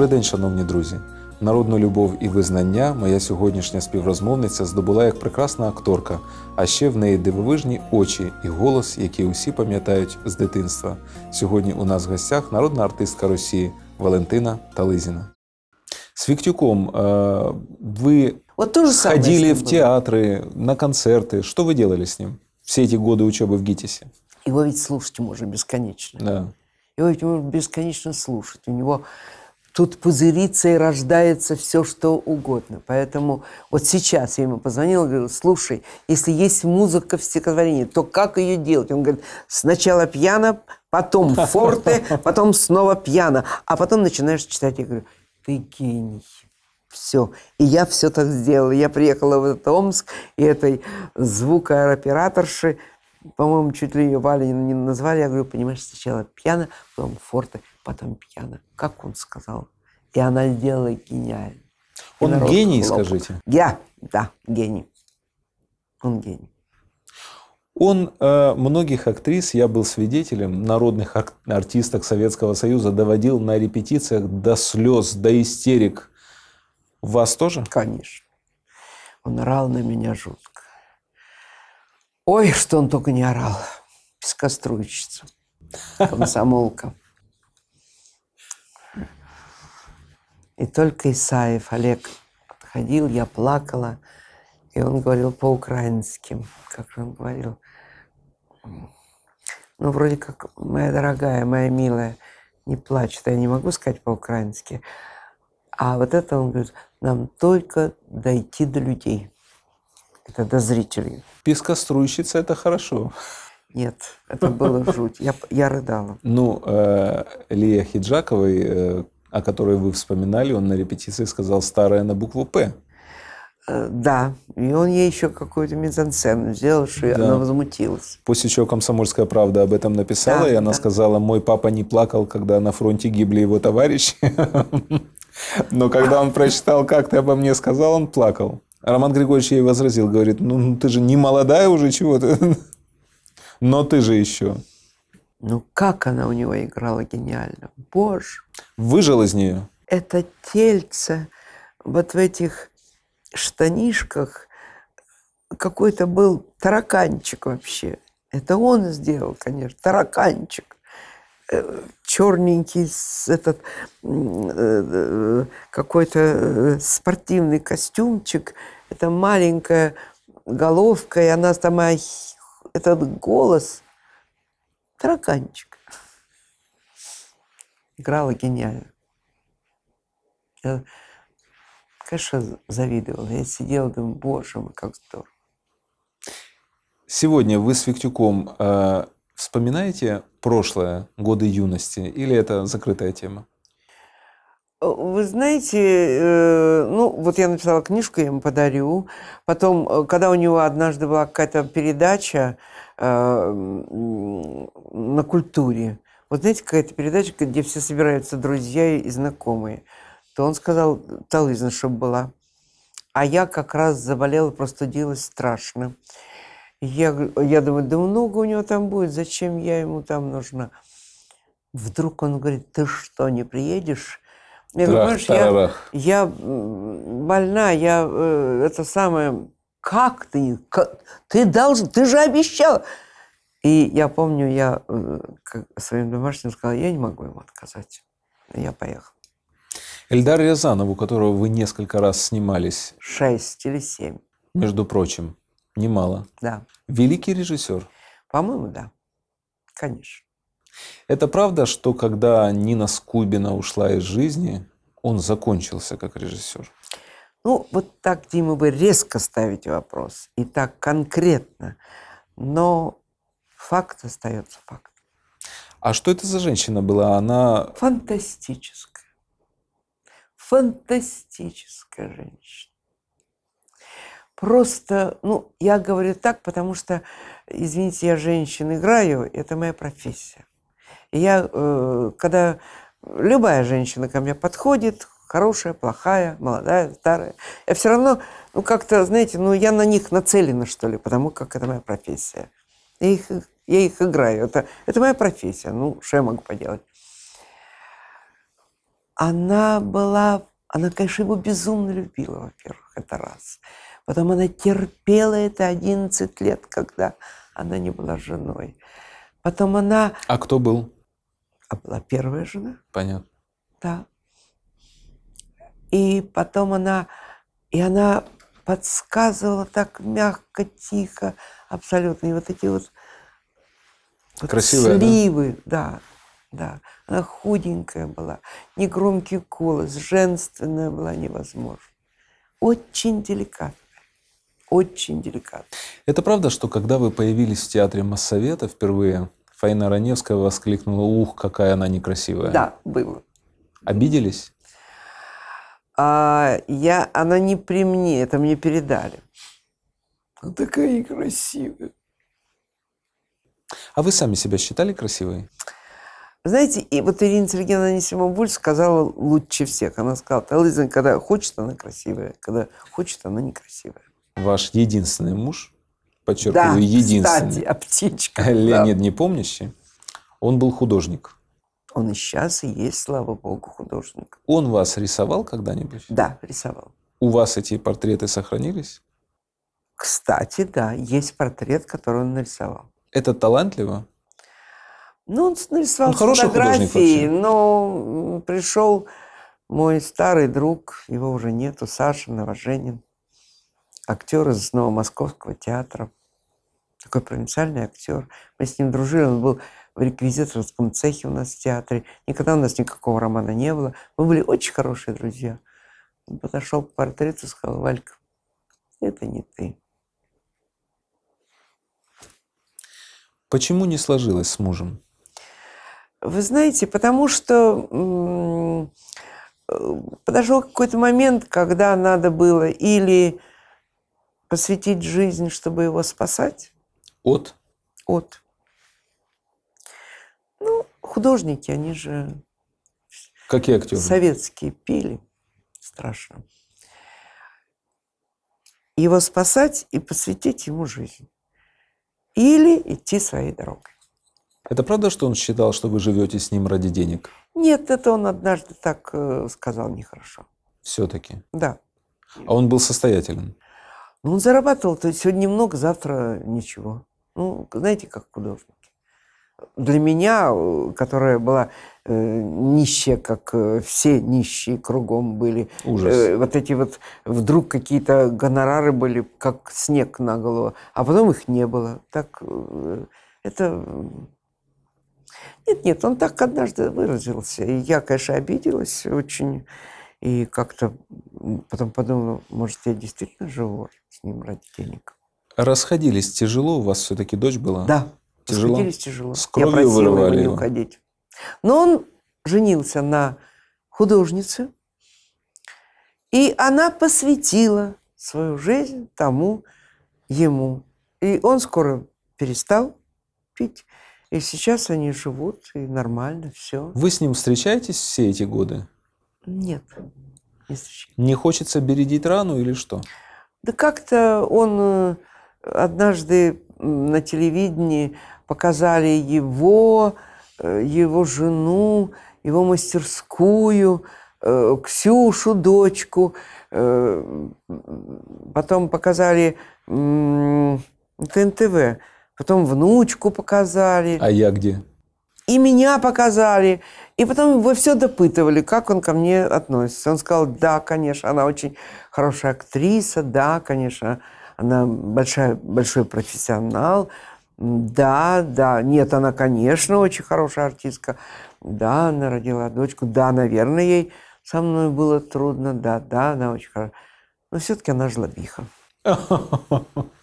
Добрий день, шановні друзі! Народну любов і визнання моя сьогоднішня співрозмовниця здобула як прекрасна акторка, а ще в неї дивовижні очі і голос, які усі пам'ятають з дитинства. Сьогодні у нас в гостях народна артистка Росії Валентина Тализіна. С Виктюком э, е, вы то ходили в театри, на концерти. Що ви делали з ним Всі ці годы учебы в Гітісі? Его ведь слушать можно бесконечно. Да. Его ведь можно бесконечно слушать. У него тут пузырится и рождается все, что угодно. Поэтому вот сейчас я ему позвонила, говорю, слушай, если есть музыка в стихотворении, то как ее делать? Он говорит, сначала пьяно, потом форте, потом снова пьяно, а потом начинаешь читать. Я говорю, ты гений. Все. И я все так сделала. Я приехала в этот Омск, и этой звукооператорши по-моему, чуть ли ее вали не назвали. Я говорю, понимаешь, сначала пьяна, потом форте, потом пьяна. Как он сказал. И она сделала гениально. он гений, хлопок. скажите? Я, да, гений. Он гений. Он э, многих актрис, я был свидетелем, народных ар- артисток Советского Союза, доводил на репетициях до слез, до истерик. Вас тоже? Конечно. Он орал на меня жутко. Ой, что он только не орал. Пескоструйщица, комсомолка. И только Исаев, Олег, подходил, я плакала, и он говорил по-украински, как он говорил. Ну, вроде как, моя дорогая, моя милая, не плачет, я не могу сказать по-украински. А вот это он говорит, нам только дойти до людей это до зрителей. Пескоструйщица – это хорошо. Нет, это было жуть. Я, я рыдала. Ну, э, Лия Хиджаковой, э, о которой вы вспоминали, он на репетиции сказал «старая на букву «П». Э, да, и он ей еще какую-то мизансцену сделал, что да. она возмутилась. После чего «Комсомольская правда» об этом написала, да, и она да. сказала, «Мой папа не плакал, когда на фронте гибли его товарищи, но когда он прочитал, как ты обо мне сказал, он плакал». Роман Григорьевич ей возразил, говорит, «Ну, ну ты же не молодая уже, чего ты? Но ты же еще. Ну как она у него играла гениально. Боже. Выжил из нее. Это тельце вот в этих штанишках какой-то был тараканчик вообще. Это он сделал, конечно, тараканчик. Э, черненький этот э, э, какой-то спортивный костюмчик, это маленькая головка, и она там этот голос тараканчик. Играла гениально. Я, конечно, завидовала. Я сидела, думаю, боже мой, как здорово. Сегодня вы с Виктюком э, вспоминаете прошлое, годы юности, или это закрытая тема? Вы знаете, э, ну вот я написала книжку, я ему подарю. Потом, э, когда у него однажды была какая-то передача э, на культуре, вот знаете, какая-то передача, где все собираются друзья и знакомые, то он сказал, Талызна, чтобы была. А я как раз заболела, простудилась страшно. страшно. Я, я думаю, да много у него там будет, зачем я ему там нужна? Вдруг он говорит, ты что, не приедешь? Я Трах, говорю, тарарах. я, я больна, я э, это самое, как ты, как, ты должен, ты же обещал. И я помню, я э, своим домашним сказала, я не могу ему отказать. Я поехал. Эльдар Рязанов, у которого вы несколько раз снимались. Шесть или семь. Между прочим. Немало. Да. Великий режиссер. По-моему, да. Конечно. Это правда, что когда Нина Скубина ушла из жизни, он закончился как режиссер? Ну, вот так, Дима, вы резко ставите вопрос, и так конкретно. Но факт остается фактом. А что это за женщина была? Она... Фантастическая. Фантастическая женщина просто, ну, я говорю так, потому что, извините, я женщин играю, это моя профессия. И я, э, когда любая женщина ко мне подходит, хорошая, плохая, молодая, старая, я все равно, ну, как-то, знаете, ну, я на них нацелена, что ли, потому как это моя профессия. Я их, я их играю, это, это моя профессия, ну, что я могу поделать? Она была, она, конечно, его безумно любила, во-первых, это раз. Потом она терпела это 11 лет, когда она не была женой. Потом она... А кто был? А была первая жена. Понятно. Да. И потом она... И она подсказывала так мягко, тихо, абсолютно. И вот эти вот, вот Красивая, сливы, да? да, да. Она худенькая была, негромкий голос, женственная была невозможно. Очень деликатная очень деликатно. Это правда, что когда вы появились в театре Моссовета впервые, Фаина Раневская воскликнула, ух, какая она некрасивая. Да, было. Обиделись? А, я, она не при мне, это мне передали. Она такая некрасивая. А вы сами себя считали красивой? Знаете, и вот Ирина Сергеевна Анисимова-Буль сказала лучше всех. Она сказала, Талызин, когда хочет, она красивая, когда хочет, она некрасивая ваш единственный муж, подчеркиваю, да, единственный. Кстати, а птичка. Э, Леонид да. Непомнящий, он был художник. Он и сейчас и есть, слава богу, художник. Он вас рисовал когда-нибудь? Да, рисовал. У вас эти портреты сохранились? Кстати, да, есть портрет, который он нарисовал. Это талантливо? Ну, он нарисовал он ну, хороший фотографии, но пришел мой старый друг, его уже нету, Саша Новоженин актер из московского театра. Такой провинциальный актер. Мы с ним дружили, он был в реквизиторском цехе у нас в театре. Никогда у нас никакого романа не было. Мы были очень хорошие друзья. Он подошел к портрету и сказал, Валька, это не ты. Почему не сложилось с мужем? Вы знаете, потому что э, подошел какой-то момент, когда надо было или посвятить жизнь, чтобы его спасать. От? От. Ну, художники, они же... Какие актеры? Советские пили Страшно. Его спасать и посвятить ему жизнь. Или идти своей дорогой. Это правда, что он считал, что вы живете с ним ради денег? Нет, это он однажды так э, сказал нехорошо. Все-таки? Да. А он был состоятельным ну он зарабатывал, то есть сегодня немного, завтра ничего. Ну, знаете, как художник для меня, э, которая была э, нищая, как э, все нищие кругом были, Ужас. Э, вот эти вот вдруг какие-то гонорары были, как снег на голову, а потом их не было. Так э, это э, нет, нет, он так однажды выразился, и я, конечно, обиделась очень. И как-то потом подумал, ну, может, я действительно живу с ним ради денег. Расходились тяжело, у вас все-таки дочь была? Да, тяжело. расходились тяжело. С кровью я просила его не уходить. Но он женился на художнице, и она посвятила свою жизнь тому, ему. И он скоро перестал пить. И сейчас они живут, и нормально все. Вы с ним встречаетесь все эти годы? Нет. Не хочется бередить рану или что? Да как-то он э, однажды на телевидении показали его, э, его жену, его мастерскую, э, Ксюшу, дочку. Потом показали ТНТВ. Потом внучку показали. А я где? и меня показали. И потом вы все допытывали, как он ко мне относится. Он сказал, да, конечно, она очень хорошая актриса, да, конечно, она большая, большой профессионал, да, да, нет, она, конечно, очень хорошая артистка, да, она родила дочку, да, наверное, ей со мной было трудно, да, да, она очень хорошая. Но все-таки она жлобиха.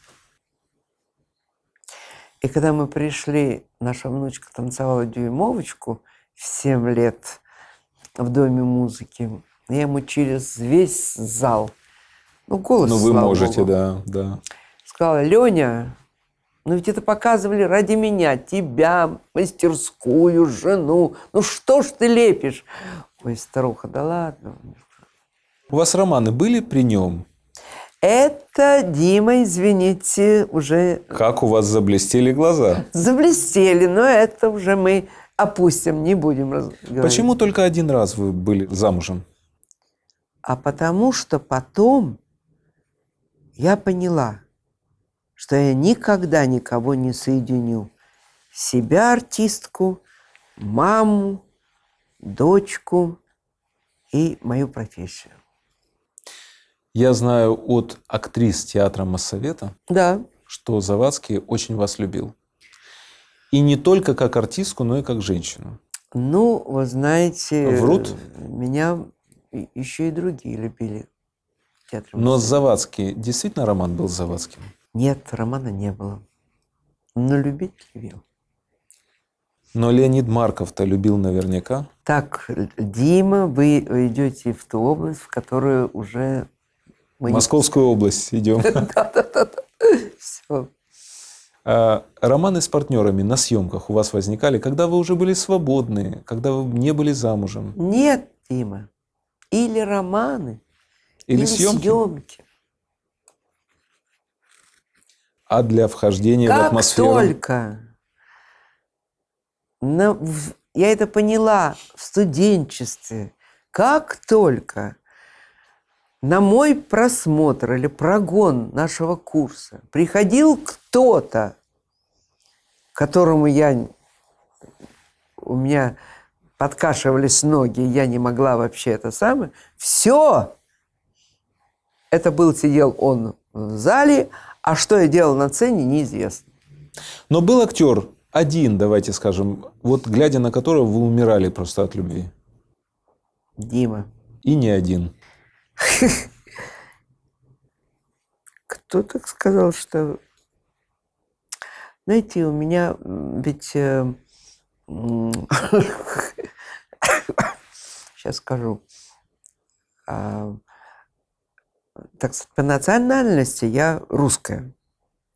И когда мы пришли, наша внучка танцевала дюймовочку в 7 лет в Доме музыки. Я ему через весь зал, ну, голос, Ну, вы можете, Богу, да, да. Сказала, Леня, ну ведь это показывали ради меня, тебя, мастерскую, жену. Ну что ж ты лепишь? Ой, старуха, да ладно. У вас романы были при нем? Это, Дима, извините, уже... Как у вас заблестели глаза? Заблестели, но это уже мы опустим, не будем разговаривать. Почему только один раз вы были замужем? А потому что потом я поняла, что я никогда никого не соединю. Себя артистку, маму, дочку и мою профессию. Я знаю от актрис театра массовета, да. что Завадский очень вас любил. И не только как артистку, но и как женщину. Ну, вы знаете, Врут? меня еще и другие любили. Театр Моссовета. но Завадский, действительно роман был с Завадским? Нет, романа не было. Но любить любил. Но Леонид Марков-то любил наверняка. Так, Дима, вы идете в ту область, в которую уже мы Московскую не... область идем. Да-да-да. Все. А, романы с партнерами на съемках у вас возникали, когда вы уже были свободны, когда вы не были замужем? Нет, Дима. Или романы, или, или съемки. съемки. А для вхождения как в атмосферу? Как только я это поняла в студенчестве, как только на мой просмотр или прогон нашего курса приходил кто-то, которому я, у меня подкашивались ноги, я не могла вообще это самое, все, это был, сидел он в зале, а что я делал на сцене, неизвестно. Но был актер один, давайте скажем, вот глядя на которого вы умирали просто от любви. Дима. И не один. Кто так сказал, что... Знаете, у меня ведь... Сейчас э, скажу. А, так сказать, по национальности я русская.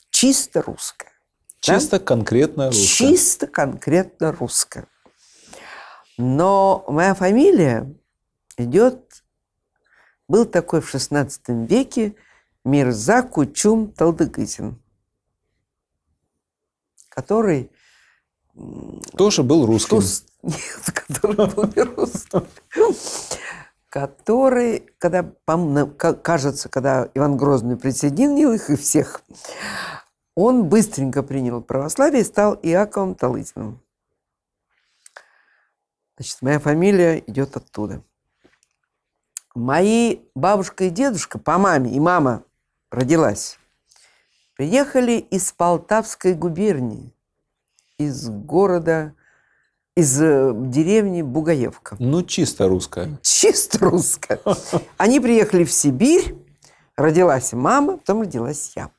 Чисто русская. Чисто да? конкретно русская. Чисто конкретно русская. Но моя фамилия идет был такой в XVI веке Мирза Кучум Талдыгызин, который... Тоже был русским. Что... Нет, который был не русским. Который, когда, кажется, когда Иван Грозный присоединил их и всех, он быстренько принял православие и стал Иаковом Талызиным. Значит, моя фамилия идет оттуда мои бабушка и дедушка по маме, и мама родилась, приехали из Полтавской губернии, из города, из э, деревни Бугаевка. Ну, чисто русская. Чисто русская. Они приехали в Сибирь, родилась мама, потом родилась я.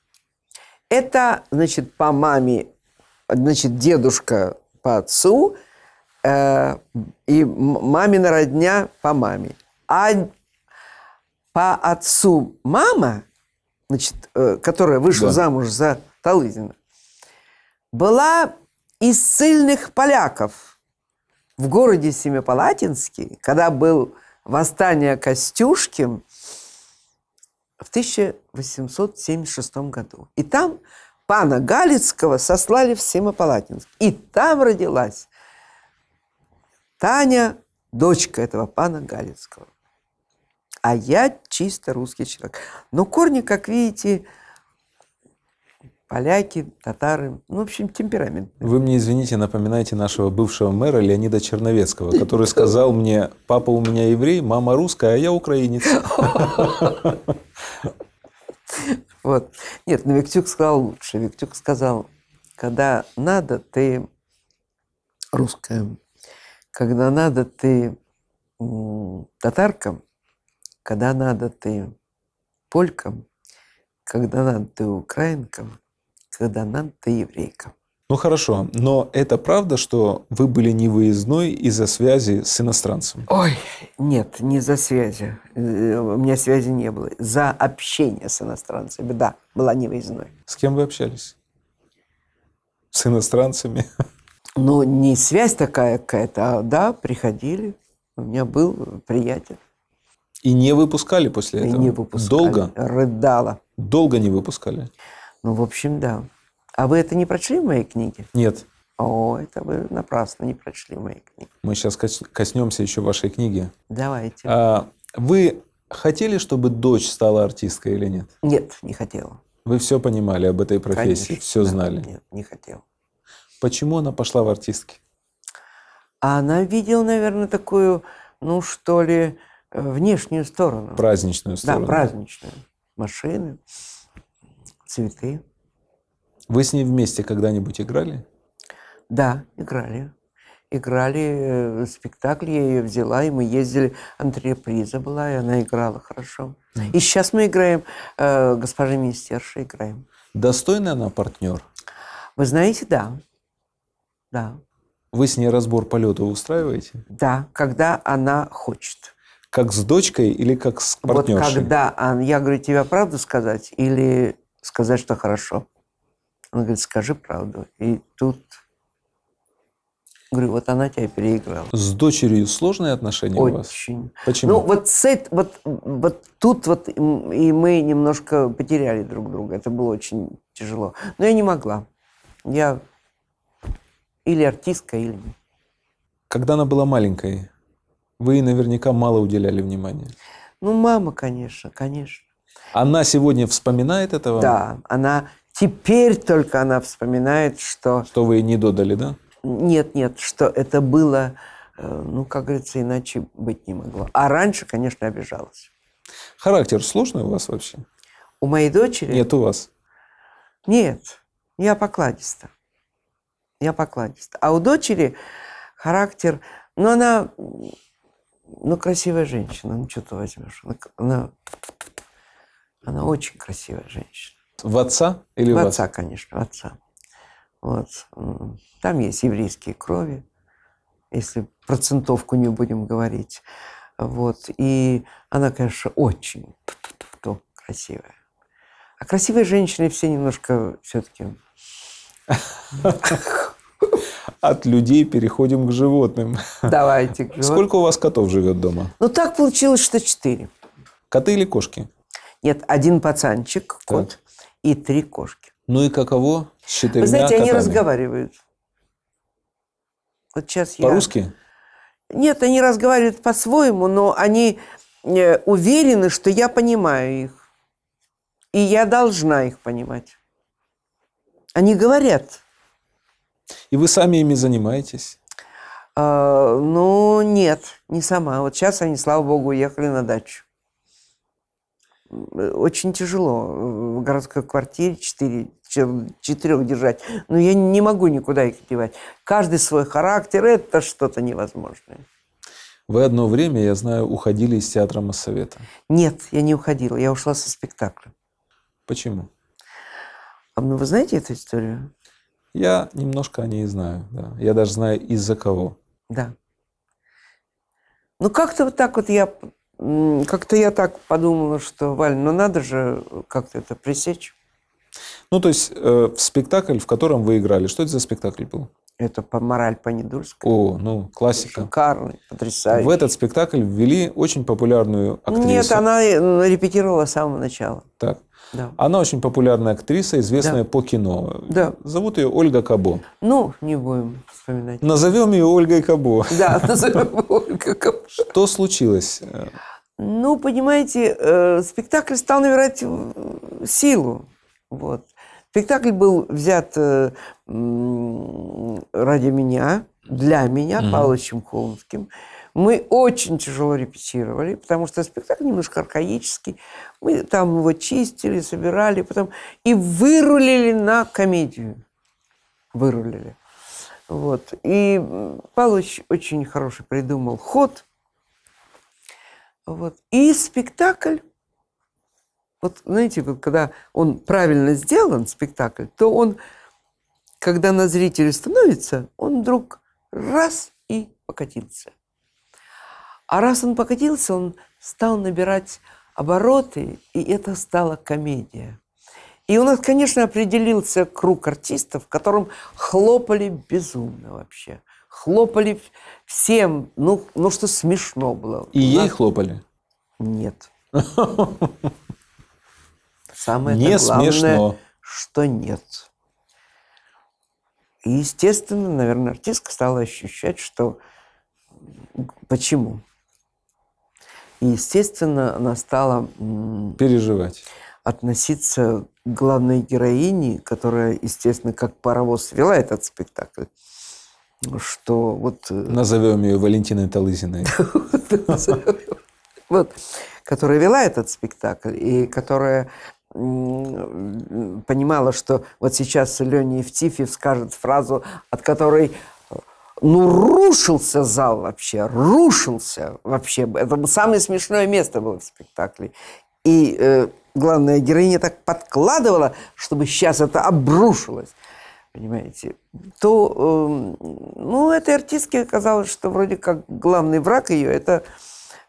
Это, значит, по маме, значит, дедушка по отцу э, и мамина родня по маме. А по отцу мама, значит, э, которая вышла да. замуж за Талыгина, была из сильных поляков в городе Семипалатинске, когда был восстание Костюшкин в 1876 году. И там пана Галицкого сослали в Семипалатинск. И там родилась Таня, дочка этого пана Галицкого а я чисто русский человек. Но корни, как видите, поляки, татары, ну, в общем, темперамент. Вы мне, извините, напоминаете нашего бывшего мэра Леонида Черновецкого, который сказал мне, папа у меня еврей, мама русская, а я украинец. Вот. Нет, но ну, Виктюк сказал лучше. Виктюк сказал, когда надо, ты русская. Когда надо, ты татарка. Когда надо, ты полькам, когда надо, ты украинкам, когда надо, ты еврейкам. Ну хорошо, но это правда, что вы были не выездной из-за связи с иностранцем? Ой, нет, не за связи. Э, у меня связи не было. За общение с иностранцами, да, была не выездной. С кем вы общались? С иностранцами? Ну, не связь такая какая-то, а да, приходили. У меня был приятель. И не выпускали после этого? И не выпускали. Долго? Рыдала. Долго не выпускали? Ну, в общем, да. А вы это не прочли в моей книге? Нет. О, это вы напрасно не прочли мои книги. Мы сейчас коснемся еще вашей книги. Давайте. А, вы хотели, чтобы дочь стала артисткой или нет? Нет, не хотела. Вы все понимали об этой профессии, Конечно, все знали? Нет, не хотела. Почему она пошла в артистки? А она видела, наверное, такую, ну что ли, внешнюю сторону. Праздничную сторону. Да, праздничную. Машины, цветы. Вы с ней вместе когда-нибудь играли? Да, играли. Играли э, спектакль, я ее взяла, и мы ездили. Антреприза была, и она играла хорошо. И сейчас мы играем, э, госпожа министерша играем. Достойная она партнер? Вы знаете, да. Да. Вы с ней разбор полета устраиваете? Да, когда она хочет. Как с дочкой или как с партнершей? Вот когда я говорю, тебе правду сказать или сказать, что хорошо? Он говорит, скажи правду. И тут Говорю, вот она тебя переиграла. С дочерью сложные отношения Очень. у вас? Очень. Почему? Ну, вот, с, вот, вот тут вот и мы немножко потеряли друг друга. Это было очень тяжело. Но я не могла. Я или артистка, или... Когда она была маленькой, вы наверняка мало уделяли внимания. Ну, мама, конечно, конечно. Она сегодня вспоминает этого? Да, она теперь только она вспоминает, что... Что вы не додали, да? Нет, нет, что это было, э, ну, как говорится, иначе быть не могло. А раньше, конечно, обижалась. Характер сложный у вас вообще? У моей дочери? Нет, у вас. Нет, я покладиста. Я покладиста. А у дочери характер... Ну, она ну, красивая женщина, ну что ты возьмешь? Она, она, она очень красивая женщина. В отца или в, в отца, конечно, в отца. Вот. Там есть еврейские крови, если процентовку не будем говорить. Вот. И она, конечно, очень красивая. А красивые женщины все немножко все-таки От людей переходим к животным. Давайте Сколько у вас котов живет дома? Ну, так получилось, что четыре. Коты или кошки? Нет, один пацанчик, кот, так. и три кошки. Ну и каково с четырьмя Вы знаете, котами? они разговаривают. Вот сейчас По я... По-русски? Нет, они разговаривают по-своему, но они э, уверены, что я понимаю их. И я должна их понимать. Они говорят. И вы сами ими занимаетесь? А, ну, нет, не сама. Вот сейчас они, слава богу, уехали на дачу. Э, очень тяжело э, в городской квартире четыре четырех держать. Но я не могу никуда их девать. Каждый свой характер – это что-то невозможное. Вы одно время, я знаю, уходили из театра Моссовета. Нет, я не уходила. Я ушла со спектакля. Почему? А, ну, вы знаете эту историю? Я немножко о ней знаю, да. Я даже знаю, из-за кого. Да. Ну, как-то вот так вот я... Как-то я так подумала, что, Валь, ну надо же как-то это пресечь. Ну, то есть э, в спектакль, в котором вы играли, что это за спектакль был? Это по мораль Понедольская. О, ну, классика. Шикарный, потрясающий. В этот спектакль ввели очень популярную актрису. Нет, она э, ну, репетировала с самого начала. Так. Да. Она очень популярная актриса, известная да. по кино. Да. Зовут ее Ольга Кабо. Ну, не будем вспоминать. Назовем ее Ольгой Кабо. Да, назовем Ольгой Кабо. Что случилось? Ну, понимаете, э, спектакль стал набирать э, силу. Вот. Спектакль был взят э, ради меня, для меня, mm-hmm. Павловичем Холмским. Мы очень тяжело репетировали, потому что спектакль немножко архаический. Мы там его чистили, собирали, потом и вырулили на комедию. Вырулили. Вот. И Павлович очень хороший придумал ход. Вот. И спектакль вот знаете, вот когда он правильно сделан, спектакль, то он, когда на зрителя становится, он вдруг раз и покатился. А раз он покатился, он стал набирать обороты, и это стала комедия. И у нас, конечно, определился круг артистов, которым хлопали безумно вообще. Хлопали всем, ну, ну что смешно было. И у ей хлопали? Нет. Самое не главное, смешно. что нет. И, естественно, наверное, артистка стала ощущать, что почему. И, естественно, она стала переживать. Относиться к главной героине, которая, естественно, как паровоз вела этот спектакль, что вот... Э, Назовем ее Валентиной Талызиной. Вот, которая вела этот спектакль и которая Э, понимала, что вот сейчас Леня Евтифьев скажет фразу, от которой ну, рушился зал вообще, рушился вообще. Это самое смешное место было в спектакле. И э, главная героиня так подкладывала, чтобы сейчас это обрушилось. Понимаете? То, э, ну, этой артистке оказалось, что вроде как главный враг ее – это э,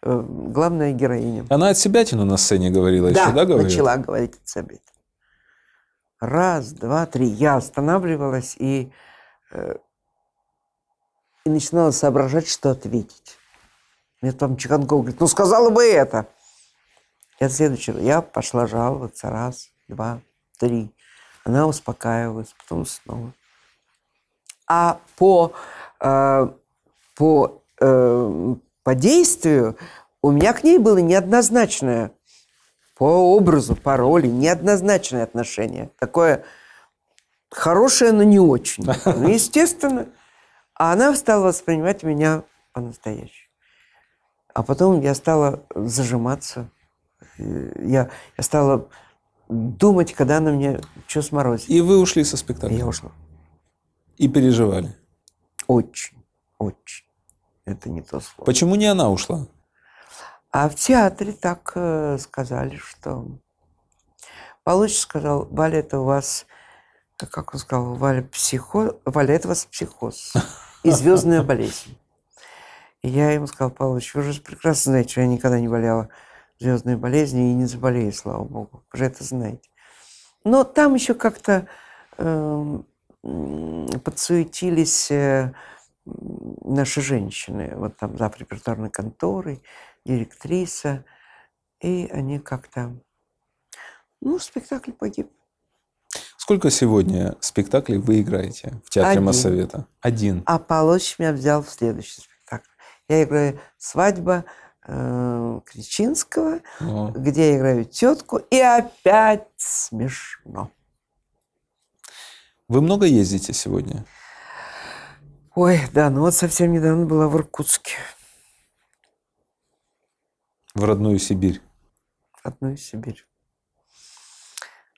Э, главная героиня. Она от себя на сцене говорила да, еще, да, говорила? начала говорить от себя. Раз, два, три. Я останавливалась и, э, и начинала соображать, что ответить. Мне там Чеканков говорит, ну сказала бы это. Я следующего, я пошла жаловаться раз, два, три. Она успокаивалась, потом снова. А по, э, по по действию, у меня к ней было неоднозначное по образу, по роли, неоднозначное отношение. Такое хорошее, но не очень. Ну, естественно. А она стала воспринимать меня по-настоящему. А потом я стала зажиматься. Э, я, я стала думать, когда она мне что сморозит. И вы ушли со спектакля? Я ушла. И переживали? Очень, очень. Это не то слово. Почему не она ушла? А в театре так э, сказали, что... Получше сказал, Валя, это у вас, как он сказал, Валя, психо... Валя это у вас психоз и звездная болезнь. И я ему сказал, Павлович, вы же прекрасно знаете, что я никогда не болела звездной болезнью и не заболею, слава богу. Вы же это знаете. Но там еще как-то эм, э, подсуетились наши женщины, вот там за репертуарной конторой, директриса, и они как-то... Ну, спектакль погиб. Сколько сегодня спектаклей вы играете в Театре Один. Моссовета? Один. А Полочь меня взял в следующий спектакль. Я играю «Свадьба», э, Кричинского, О. где я играю тетку, и опять смешно. Вы много ездите сегодня? Ой, да, ну вот совсем недавно была в Иркутске. В родную Сибирь. В родную Сибирь.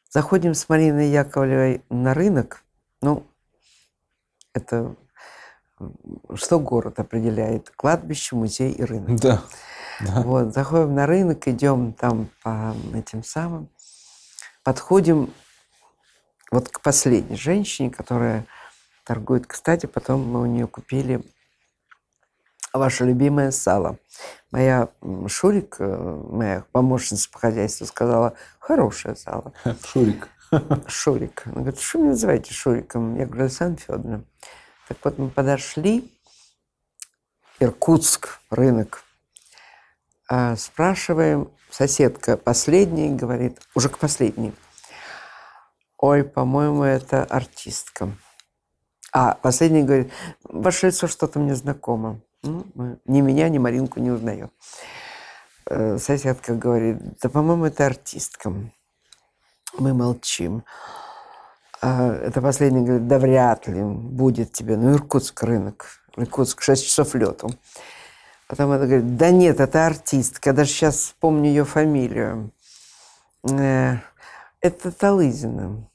Заходим с Мариной Яковлевой на рынок. Ну, это что город определяет? Кладбище, музей и рынок. Да. да. Вот, заходим на рынок, идем там по этим самым, подходим вот к последней женщине, которая торгует. Кстати, потом мы у нее купили ваше любимое сало. Моя Шурик, э, моя помощница по хозяйству, сказала, хорошее сало. Шурик. Шурик. Она говорит, что вы называете Шуриком? Я говорю, Александра Федоровна. Так вот мы подошли, Иркутск, рынок. А, спрашиваем, соседка последней говорит, уже к последней. Ой, по-моему, это артистка. А последний говорит, ваше лицо что-то мне знакомо. Ну, ни меня, ни Маринку не узнаю. Э, соседка говорит, да, по-моему, это артистка. Мы молчим. А это последний говорит, да вряд ли будет тебе. Ну, Иркутск рынок. Иркутск, 6 часов лету. Потом она говорит, да нет, это артистка. Я даже сейчас помню ее фамилию. Э, это Талызина.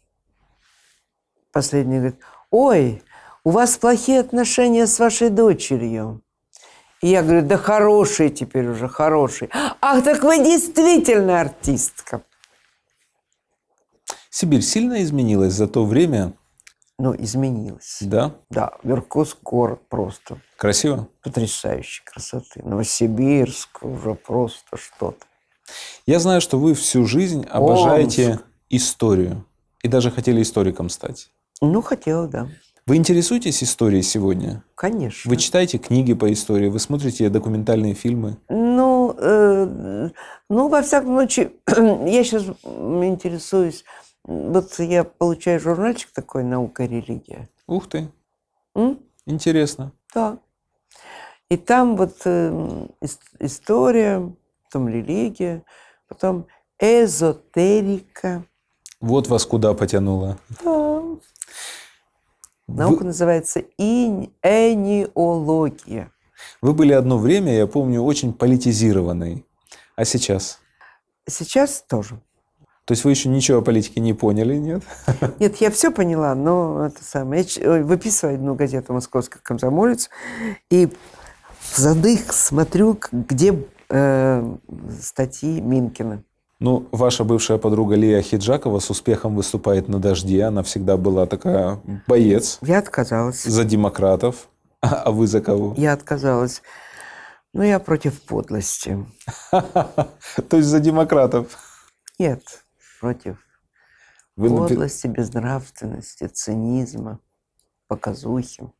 Последний говорит, ой, у вас плохие отношения с вашей дочерью. И я говорю, да хорошие теперь уже, хорошие. Ах, так вы действительно артистка. Сибирь сильно изменилась за то время? Ну, изменилась. Да? Да, Верховск город просто. Красиво? Потрясающей красоты. Новосибирск уже просто что-то. Я знаю, что вы всю жизнь обожаете Омск. историю. И даже хотели историком стать. Ну, хотела, да. Вы интересуетесь историей сегодня? Конечно. Вы читаете книги по истории, вы смотрите документальные фильмы? Ну, э, ну во всяком случае, я сейчас интересуюсь. Вот я получаю журнальчик такой «Наука и религия». Ух ты. М? Интересно. Да. И там вот э, история, потом религия, потом эзотерика. Вот вас куда потянуло. Да. Наука Вы... называется инь... эниология. Вы были одно время, я помню, очень политизированный, А сейчас? Сейчас тоже. То есть вы еще ничего о политике не поняли, нет? Нет, я все поняла, но это самое. Я выписываю одну газету «Московский комсомолец» и в задых смотрю, где э, статьи Минкина. Ну, ваша бывшая подруга Лия Хиджакова с успехом выступает на «Дожде». Она всегда была такая боец. Я отказалась. За демократов. А вы за кого? Я отказалась. Ну, я против подлости. То есть за демократов? Нет, против вы... подлости, безнравственности, цинизма, показухи.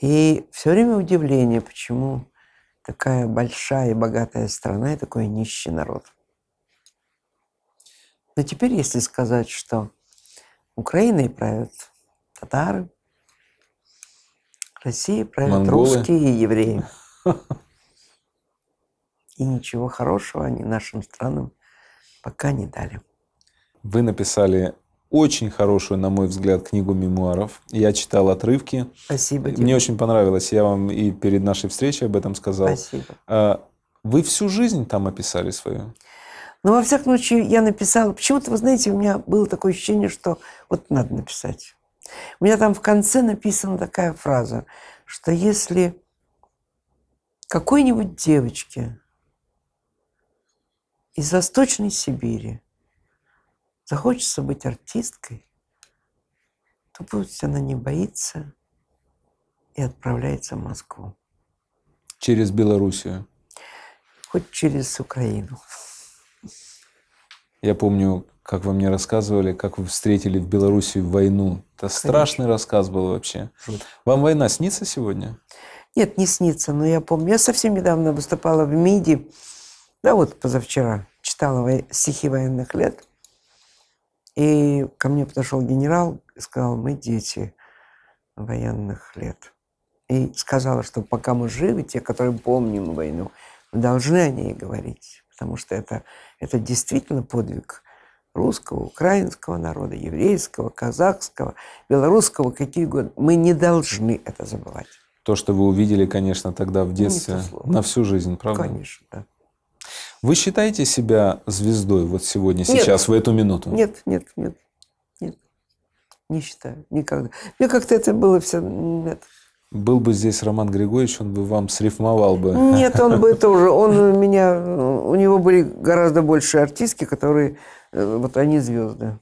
И все время удивление, почему такая большая и богатая страна и такой нищий народ. Но теперь, если сказать, что Украиной правят татары, Россией правят Монголы. русские и евреи. И ничего хорошего они нашим странам пока не дали. Вы написали очень хорошую, на мой взгляд, книгу мемуаров. Я читал отрывки. Спасибо. Тебе. Мне очень понравилось. Я вам и перед нашей встречей об этом сказал. Спасибо. А, вы всю жизнь там описали свою? Но, во всяком случае, я написала. Почему-то, вы знаете, у меня было такое ощущение, что вот надо написать. У меня там в конце написана такая фраза, что если какой-нибудь девочке из Восточной Сибири захочется быть артисткой, то пусть она не боится и отправляется в Москву. Через Белоруссию? Хоть через Украину. Я помню, как вы мне рассказывали, как вы встретили в Беларуси войну. Это Конечно. страшный рассказ был вообще. Вам война снится сегодня? Нет, не снится, но я помню. Я совсем недавно выступала в МИДе, да вот позавчера, читала стихи военных лет. И ко мне подошел генерал и сказал, мы дети военных лет. И сказала, что пока мы живы, те, которые помним войну, мы должны о ней говорить потому что это, это действительно подвиг русского, украинского народа, еврейского, казахского, белорусского, какие годы. Мы не должны это забывать. То, что вы увидели, конечно, тогда в ну, детстве, на всю жизнь, правда? Конечно, да. Вы считаете себя звездой вот сегодня, сейчас, нет, в эту минуту? Нет, нет, нет, нет. Не считаю, никогда. Мне как-то это было все... Нет. Был бы здесь Роман Григорьевич, он бы вам срифмовал бы. Нет, он бы тоже. Он у меня, у него были гораздо больше артистки, которые, э, вот они звезды,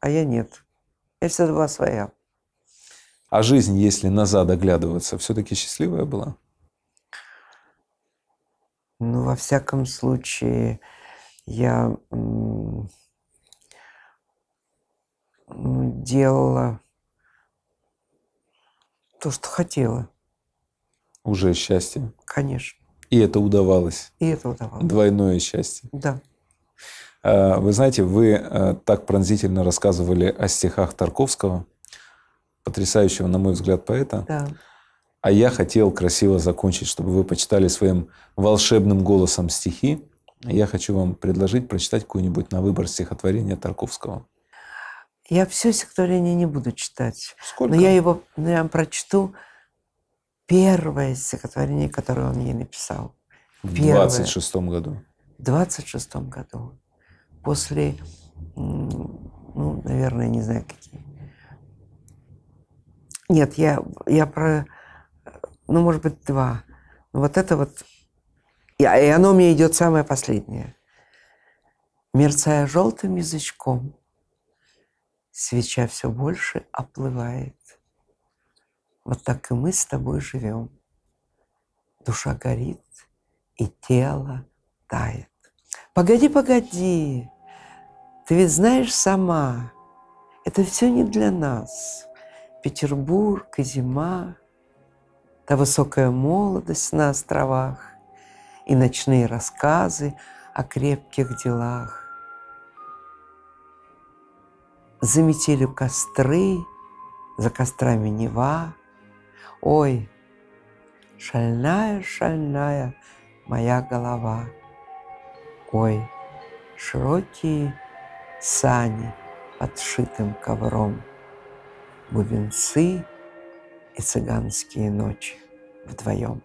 а я нет. Я всегда была своя. А жизнь, если назад оглядываться, все-таки счастливая была? Ну, во всяком случае, я ну, делала то, что хотела. Уже счастье. Конечно. И это удавалось. И это удавалось. Двойное счастье. Да. А, вы знаете, вы э, так пронзительно рассказывали о стихах Тарковского, потрясающего, на мой взгляд, поэта. Да. А я хотел красиво закончить, чтобы вы почитали своим волшебным голосом стихи. Я хочу вам предложить прочитать какое-нибудь на выбор стихотворения Тарковского. Я все стихотворение не буду читать. Сколько? Но я его но ну, я прочту первое стихотворение, которое он ей написал. Первое. В 26-м году. В 26-м году. После, ну, наверное, не знаю, какие. Нет, я, я про, ну, может быть, два. Ну, вот это вот, и оно мне идет самое последнее. Мерцая желтым язычком, свеча все больше оплывает. Вот так и мы с тобой живем. Душа горит, и тело тает. Погоди, погоди, ты ведь знаешь сама, это все не для нас. Петербург и зима, та высокая молодость на островах и ночные рассказы о крепких делах заметили костры, за кострами Нева. Ой, шальная, шальная моя голова. Ой, широкие сани под шитым ковром, бубенцы и цыганские ночи вдвоем.